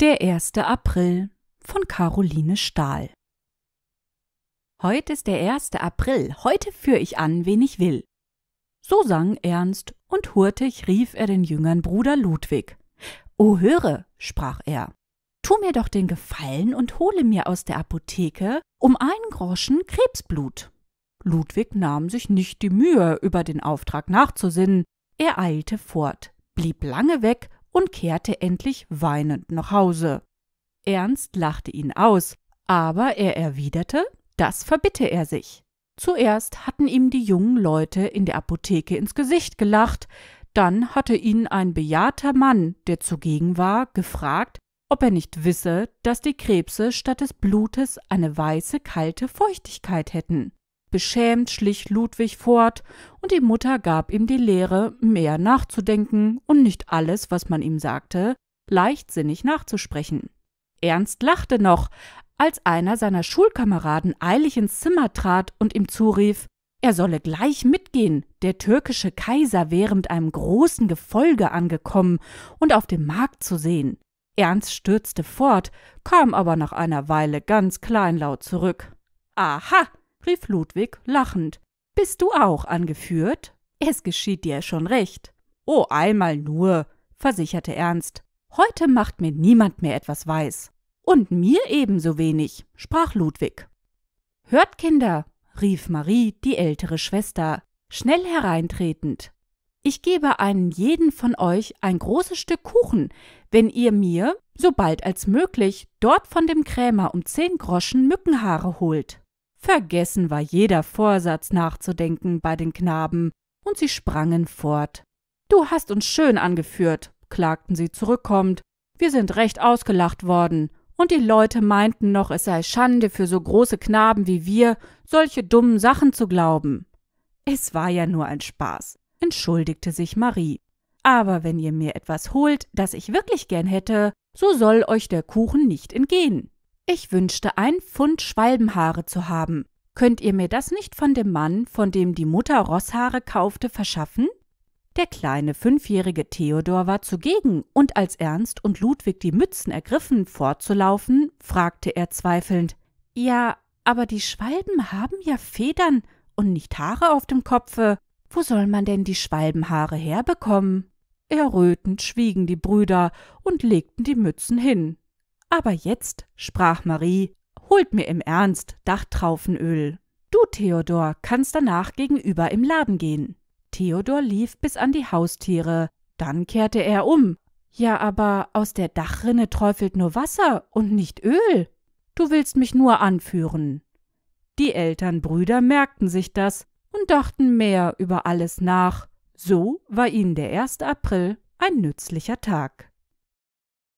Der 1. April von Caroline Stahl. Heute ist der 1. April, heute führe ich an, wen ich will. So sang Ernst, und hurtig rief er den jüngern Bruder Ludwig. O höre, sprach er, tu mir doch den Gefallen und hole mir aus der Apotheke um einen Groschen Krebsblut. Ludwig nahm sich nicht die Mühe, über den Auftrag nachzusinnen, er eilte fort, blieb lange weg und kehrte endlich weinend nach Hause. Ernst lachte ihn aus, aber er erwiderte, das verbitte er sich. Zuerst hatten ihm die jungen Leute in der Apotheke ins Gesicht gelacht, dann hatte ihn ein bejahrter Mann, der zugegen war, gefragt, ob er nicht wisse, dass die Krebse statt des Blutes eine weiße, kalte Feuchtigkeit hätten. Beschämt schlich Ludwig fort, und die Mutter gab ihm die Lehre, mehr nachzudenken und nicht alles, was man ihm sagte, leichtsinnig nachzusprechen. Ernst lachte noch, als einer seiner Schulkameraden eilig ins Zimmer trat und ihm zurief, er solle gleich mitgehen. Der türkische Kaiser wäre mit einem großen Gefolge angekommen und auf dem Markt zu sehen. Ernst stürzte fort, kam aber nach einer Weile ganz kleinlaut zurück. Aha, rief Ludwig lachend. Bist du auch angeführt? Es geschieht dir schon recht. Oh, einmal nur, versicherte Ernst. Heute macht mir niemand mehr etwas weiß. Und mir ebenso wenig, sprach Ludwig. Hört, Kinder, rief Marie, die ältere Schwester, schnell hereintretend. Ich gebe einem jeden von euch ein großes Stück Kuchen, wenn ihr mir, so bald als möglich, dort von dem Krämer um zehn Groschen Mückenhaare holt. Vergessen war jeder Vorsatz nachzudenken bei den Knaben, und sie sprangen fort. Du hast uns schön angeführt, klagten sie zurückkommend, wir sind recht ausgelacht worden, und die Leute meinten noch, es sei Schande für so große Knaben wie wir, solche dummen Sachen zu glauben. Es war ja nur ein Spaß, entschuldigte sich Marie. Aber wenn ihr mir etwas holt, das ich wirklich gern hätte, so soll euch der Kuchen nicht entgehen. Ich wünschte ein Pfund Schwalbenhaare zu haben. Könnt ihr mir das nicht von dem Mann, von dem die Mutter Rosshaare kaufte, verschaffen? Der kleine fünfjährige Theodor war zugegen, und als Ernst und Ludwig die Mützen ergriffen, fortzulaufen, fragte er zweifelnd Ja, aber die Schwalben haben ja Federn und nicht Haare auf dem Kopfe. Wo soll man denn die Schwalbenhaare herbekommen? Errötend schwiegen die Brüder und legten die Mützen hin. Aber jetzt, sprach Marie, holt mir im Ernst Dachtraufenöl. Du, Theodor, kannst danach gegenüber im Laden gehen. Theodor lief bis an die Haustiere, dann kehrte er um. Ja, aber aus der Dachrinne träufelt nur Wasser und nicht Öl. Du willst mich nur anführen. Die Elternbrüder merkten sich das und dachten mehr über alles nach. So war ihnen der 1. April ein nützlicher Tag.